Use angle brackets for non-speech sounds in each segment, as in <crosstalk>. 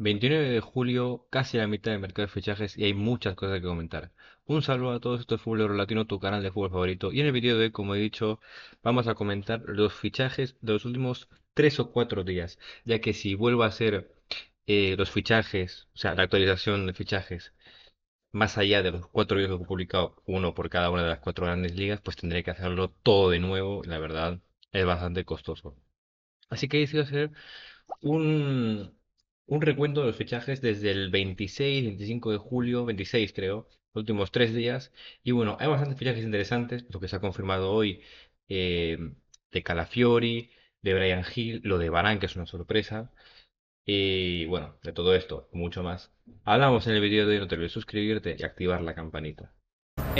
29 de julio, casi a la mitad del mercado de fichajes y hay muchas cosas que comentar. Un saludo a todos, esto es Fútbol Latino, tu canal de fútbol favorito. Y en el vídeo de hoy, como he dicho, vamos a comentar los fichajes de los últimos 3 o 4 días, ya que si vuelvo a hacer eh, los fichajes, o sea, la actualización de fichajes, más allá de los 4 vídeos que he publicado, uno por cada una de las 4 grandes ligas, pues tendré que hacerlo todo de nuevo, la verdad es bastante costoso. Así que he decidido hacer un un recuento de los fichajes desde el 26, 25 de julio, 26 creo, los últimos tres días. Y bueno, hay bastantes fichajes interesantes, lo que se ha confirmado hoy eh, de Calafiori, de Brian Hill, lo de Barán, que es una sorpresa. Y bueno, de todo esto, mucho más. Hablamos en el vídeo de hoy, no te olvides suscribirte y activar la campanita.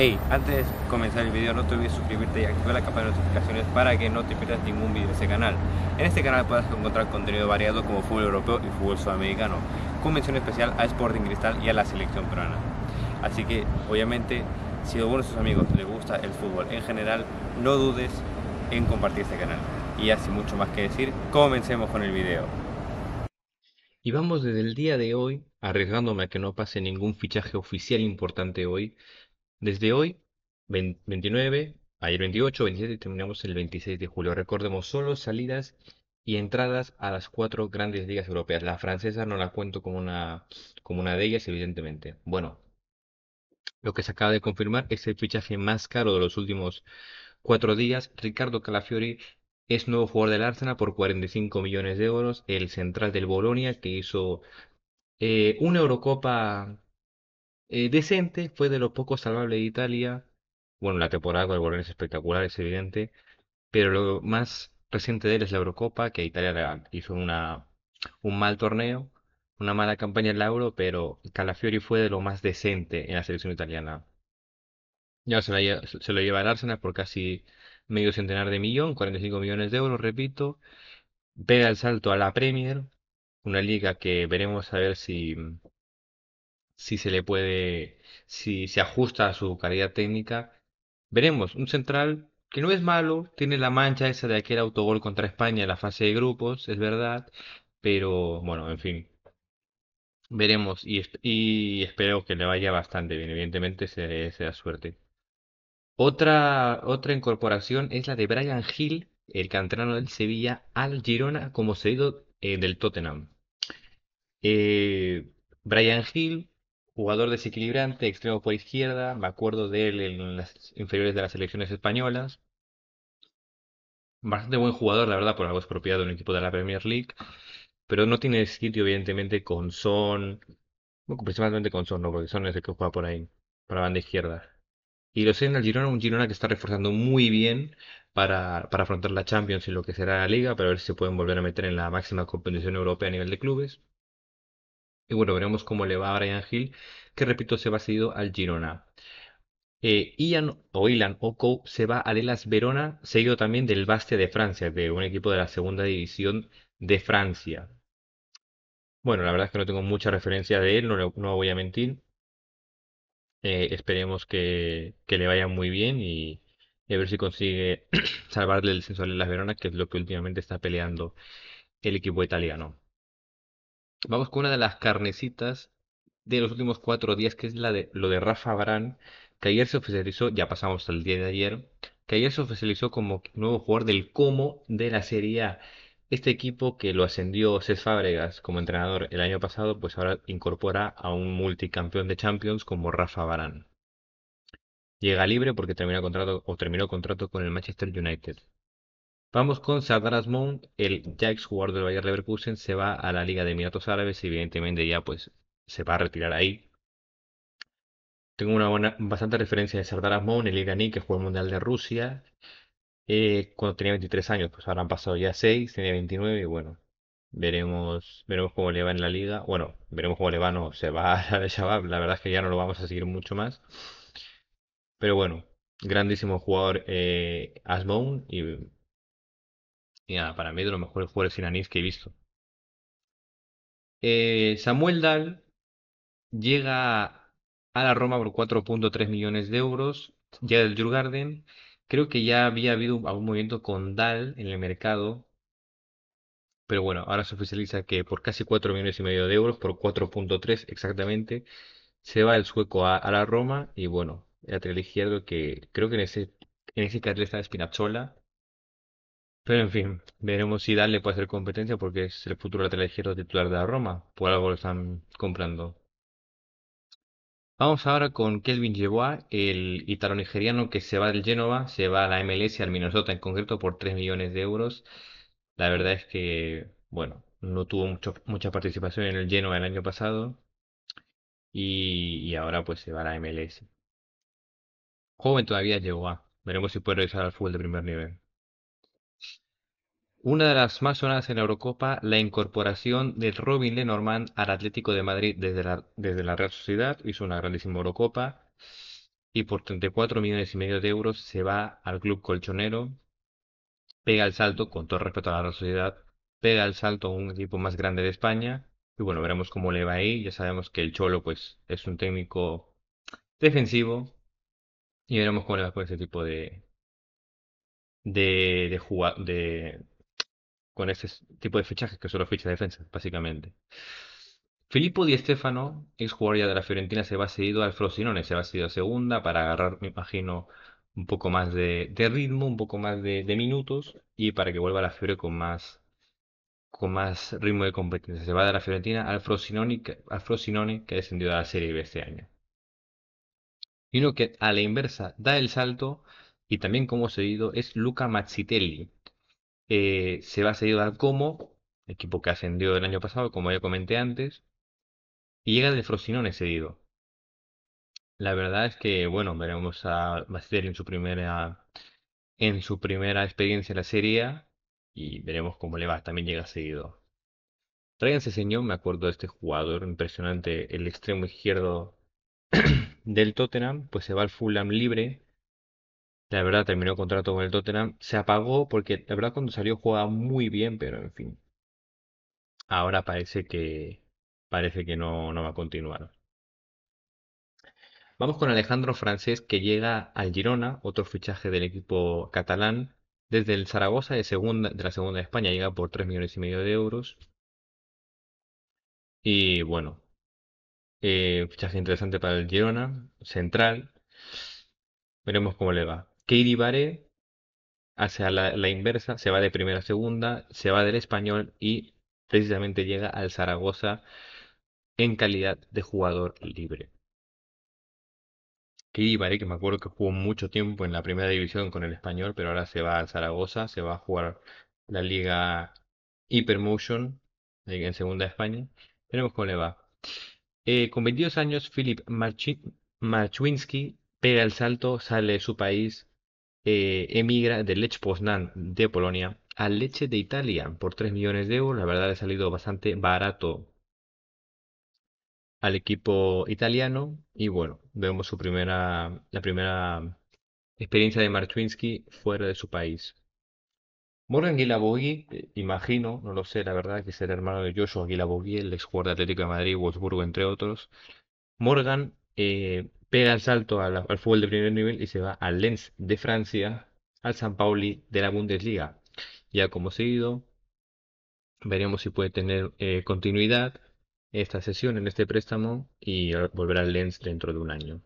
Hey, antes de comenzar el video no te olvides suscribirte y activar la campana de notificaciones para que no te pierdas ningún video de este canal. En este canal puedes encontrar contenido variado como fútbol europeo y fútbol sudamericano, con mención especial a Sporting Cristal y a la selección peruana. Así que, obviamente, si a alguno de sus amigos le gusta el fútbol en general, no dudes en compartir este canal. Y así mucho más que decir, comencemos con el video. Y vamos desde el día de hoy, arriesgándome a que no pase ningún fichaje oficial importante hoy, desde hoy, 29, ayer 28, 27 y terminamos el 26 de julio. Recordemos solo salidas y entradas a las cuatro grandes ligas europeas. La francesa no la cuento como una, como una de ellas, evidentemente. Bueno, lo que se acaba de confirmar es el fichaje más caro de los últimos cuatro días. Ricardo Calafiori es nuevo jugador del Arsenal por 45 millones de euros. El central del Bolonia que hizo eh, una Eurocopa eh, decente, fue de lo pocos salvable de Italia. Bueno, la temporada con el Bolonia es espectacular, es evidente, pero lo más reciente de él es la Eurocopa, que Italia hizo una, un mal torneo, una mala campaña en la Euro, pero Calafiori fue de lo más decente en la selección italiana. Ya se, lo lleva el Arsenal por casi medio centenar de millón, 45 millones de euros, repito. Pega el salto a la Premier, una liga que veremos a ver si si se le puede, si se ajusta a su calidad técnica. Veremos, un central que no es malo, tiene la mancha esa de aquel autogol contra España en la fase de grupos, es verdad, pero bueno, en fin. Veremos y, espero que le vaya bastante bien, evidentemente se da suerte. Otra, otra incorporación es la de Brian Hill, el canterano del Sevilla, al Girona como cedido eh, del Tottenham. Eh, Brian Hill Jugador desequilibrante, extremo por izquierda, me acuerdo de él en las inferiores de las selecciones españolas. Bastante buen jugador, la verdad, por algo expropiado en de un equipo de la Premier League, pero no tiene sitio, evidentemente, con Son, principalmente con Son, no, porque Son es el que juega por ahí, para la banda izquierda. Y lo sé en el Girona, un Girona que está reforzando muy bien para, para afrontar la Champions y lo que será la Liga, para ver si se pueden volver a meter en la máxima competición europea a nivel de clubes. Y bueno, veremos cómo le va a Brian Hill, que repito, se va seguido al Girona. Eh, Ian o Ilan se va a Elas Verona, seguido también del Bastia de Francia, de un equipo de la segunda división de Francia. Bueno, la verdad es que no tengo mucha referencia de él, no, voy a mentir. Eh, esperemos que, le vaya muy bien y, a ver si consigue <clears throat> salvarle el censo de Elas Verona, que es lo que últimamente está peleando el equipo italiano. Vamos con una de las carnecitas de los últimos cuatro días, que es la de lo de Rafa Barán, que ayer se oficializó, ya pasamos al día de ayer, que ayer se oficializó como nuevo jugador del Como de la Serie A. Este equipo que lo ascendió César Fábregas como entrenador el año pasado, pues ahora incorpora a un multicampeón de Champions como Rafa Barán. Llega libre porque terminó contrato, o terminó contrato con el Manchester United. Vamos con Sardar Azmoun, el ya ex jugador del Bayer Leverkusen, se va a la Liga de Emiratos Árabes, y evidentemente ya pues se va a retirar ahí. Tengo una buena, bastante referencia de Sardar Azmoun, el iraní que jugó el Mundial de Rusia, eh, cuando tenía 23 años, pues ahora han pasado ya 6, tenía 29 y bueno, veremos, veremos cómo le va en la liga. Bueno, veremos cómo le va, no, se va <laughs> a Shabab, la verdad es que ya no lo vamos a seguir mucho más. Pero bueno, grandísimo jugador eh, y para mí es de los mejores jugadores iraníes que he visto. Eh, Samuel Dal llega a la Roma por 4.3 millones de euros, ya del Jurgarden. Creo que ya había habido algún movimiento con Dal en el mercado. Pero bueno, ahora se oficializa que por casi 4 millones y medio de euros, por 4.3 exactamente, se va el sueco a, la Roma. Y bueno, el trilogía izquierdo que creo que en ese, en ese cartel está Spinazzola pero en fin, veremos si darle puede hacer competencia porque es el futuro lateral izquierdo titular de la Roma. Por algo lo están comprando. Vamos ahora con Kelvin Yeboah, el italo-nigeriano que se va del Génova, se va a la MLS, al Minnesota en concreto, por 3 millones de euros. La verdad es que, bueno, no tuvo mucha participación en el Genova el año pasado y, y, ahora pues se va a la MLS. Joven todavía llegó Veremos si puede regresar al fútbol de primer nivel una de las más sonadas en la Eurocopa, la incorporación de Robin Lenormand al Atlético de Madrid desde la, desde la Real Sociedad, hizo una grandísima Eurocopa y por 34 millones y medio de euros se va al club colchonero, pega el salto, con todo respeto a la Real Sociedad, pega el salto a un equipo más grande de España y bueno, veremos cómo le va ahí, ya sabemos que el Cholo pues es un técnico defensivo y veremos cómo le va con ese tipo de, de, de, de, con este tipo de fichajes que son los de defensa, básicamente. Filippo Di Stefano, ex jugador ya de la Fiorentina, se va seguido al Frosinone, se va seguido a segunda para agarrar, me imagino, un poco más de, ritmo, un poco más de, minutos y para que vuelva a la Fiore con más, con más ritmo de competencia. Se va de la Fiorentina al Frosinone, que ha descendido a la Serie B este año. Y uno que a la inversa da el salto y también como seguido es Luca Mazzitelli, eh, se va cedido al Como, equipo que ascendió el año pasado, como ya comenté antes, y llega de Frosinone cedido. La verdad es que, bueno, veremos a Bastel en su primera en su primera experiencia en la serie y veremos cómo le va, también llega seguido. Tráiganse señor, me acuerdo de este jugador impresionante, el extremo izquierdo <clears throat> del Tottenham, pues se va al Fulham libre la verdad, terminó el contrato con el Tottenham. Se apagó porque la verdad cuando salió jugaba muy bien, pero en fin. Ahora parece que parece que no, no va a continuar. Vamos con Alejandro Francés que llega al Girona, otro fichaje del equipo catalán, desde el Zaragoza de, segunda, de la segunda de España, llega por 3 millones y medio de euros. Y bueno, eh, fichaje interesante para el Girona, central. Veremos cómo le va. Katie Baré hace la, inversa, se va de primera a segunda, se va del español y precisamente llega al Zaragoza en calidad de jugador libre. Katie Baré, que me acuerdo que jugó mucho tiempo en la primera división con el español, pero ahora se va al Zaragoza, se va a jugar la liga Hypermotion en segunda España. Veremos cómo le va. Eh, con 22 años, Philip Machwinski pega el salto, sale de su país, eh, emigra del Lech Poznan de Polonia al Leche de Italia por 3 millones de euros. La verdad, ha salido bastante barato al equipo italiano. Y bueno, vemos su primera, la primera experiencia de Marchwinski fuera de su país. Morgan Guilabogui, eh, imagino, no lo sé, la verdad, que es el hermano de Joshua Guilabogui, el ex jugador de Atlético de Madrid, Wolfsburgo, entre otros. Morgan eh, pega el salto al, fútbol de primer nivel y se va al Lens de Francia, al San Pauli de la Bundesliga. Ya como seguido, veremos si puede tener eh, continuidad esta sesión en este préstamo y volver al Lens dentro de un año.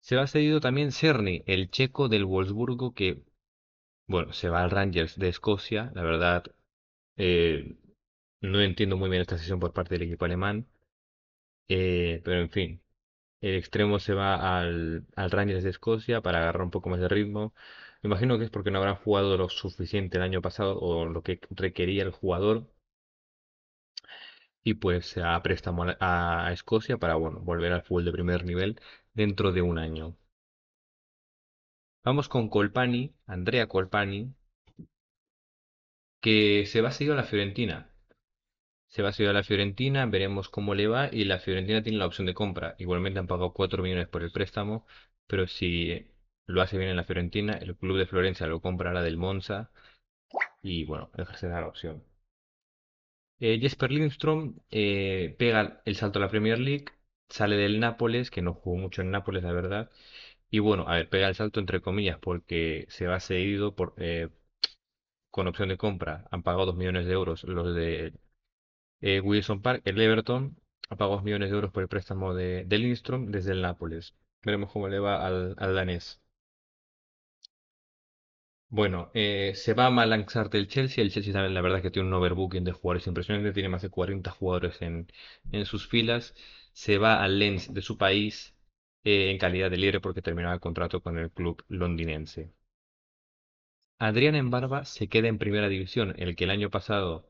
Se va cedido también Cerny, el checo del Wolfsburgo que, bueno, se va al Rangers de Escocia. La verdad, eh, no entiendo muy bien esta sesión por parte del equipo alemán. Eh, pero en fin, el extremo se va al, Rangers de Escocia para agarrar un poco más de ritmo. Me imagino que es porque no habrán jugado lo suficiente el año pasado o lo que requería el jugador. Y pues se préstamo a, a Escocia para bueno, volver al fútbol de primer nivel dentro de un año. Vamos con Colpani, Andrea Colpani, que se va a seguir a la Fiorentina. Se va a seguir a la Fiorentina, veremos cómo le va y la Fiorentina tiene la opción de compra. Igualmente han pagado 4 millones por el préstamo, pero si lo hace bien en la Fiorentina, el club de Florencia lo compra la del Monza y bueno, ejerce la opción. Eh, Jesper Lindström eh, pega el salto a la Premier League, sale del Nápoles, que no jugó mucho en Nápoles, la verdad. Y bueno, a ver, pega el salto entre comillas, porque se va cedido por, eh, con opción de compra. Han pagado 2 millones de euros los de eh, Wilson Park, el Everton, ha pagado millones de euros por el préstamo de, de desde el Nápoles. Veremos cómo le va al, danés. Bueno, eh, se va a malanzar del Chelsea. El Chelsea, también, la verdad, que tiene un overbooking de jugadores impresionante. Tiene más de 40 jugadores en, sus filas. Se va al Lens de su país eh, en calidad de libre porque terminaba el contrato con el club londinense. Adrián Embarba se queda en primera división, el que el año pasado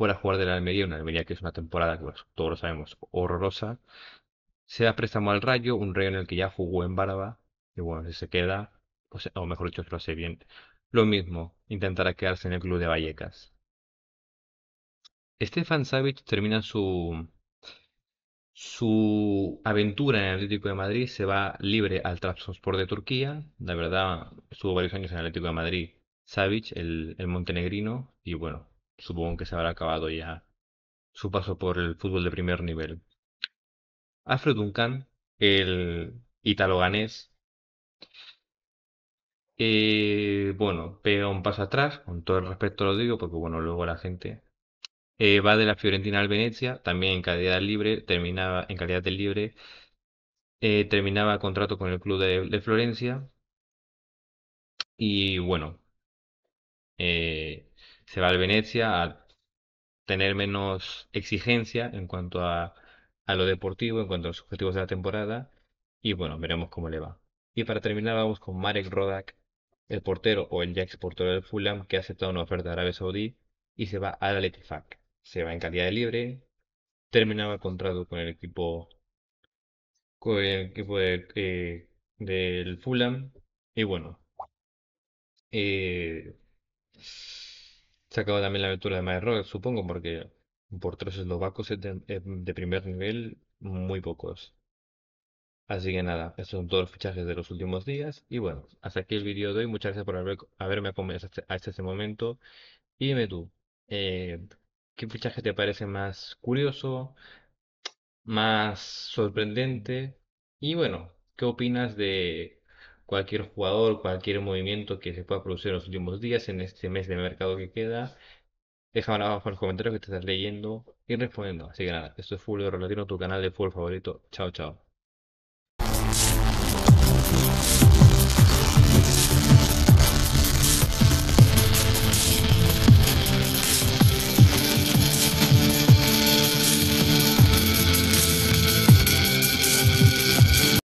fuera a jugar de la Almería, una Almería que es una temporada que pues, todos lo sabemos horrorosa, se da préstamo al Rayo, un Rayo en el que ya jugó en Bárbara y bueno, si se queda, pues, o mejor dicho, lo hace bien. Lo mismo, intentará quedarse en el club de Vallecas. Stefan Savic termina su, su aventura en el Atlético de Madrid, se va libre al Trabzonspor de Turquía. La verdad, estuvo varios años en el Atlético de Madrid Savic, el montenegrino, y bueno, supongo que se habrá acabado ya su paso por el fútbol de primer nivel. afro Duncan, el italo-ganés, bueno, pega un paso atrás, con todo el respeto lo digo, porque bueno, luego la gente eh, va de la Fiorentina al Venecia, también en calidad libre, terminaba en calidad de libre, eh, terminaba contrato con el club de, de Florencia. Y bueno, eh, se va al Venecia a tener menos exigencia en cuanto a, lo deportivo, en cuanto a los objetivos de la temporada. Y bueno, veremos cómo le va. Y para terminar vamos con Marek Rodak, el portero o el ya exportero del Fulham que ha aceptado una oferta de Arabia Saudí y se va al al Se va en calidad de libre, terminaba el contrato con el equipo con el equipo eh, del Fulham y bueno eh, se acabó también la aventura de MyRock, supongo, porque por tres eslovacos de, de primer nivel, muy pocos. Así que nada, estos son todos los fichajes de los últimos días. Y bueno, hasta aquí el vídeo de hoy. Muchas gracias por haberme acompañado hasta, este, este momento. Y dime tú, eh, ¿qué fichaje te parece más curioso, más sorprendente? Y bueno, ¿qué opinas de cualquier jugador, cualquier movimiento que se pueda producir en los últimos días, en este mes de mercado que queda. Déjame abajo en los comentarios que te estás leyendo y respondiendo. Así que nada, esto es Fulvio Relatino, tu canal de fútbol favorito. Chao, chao.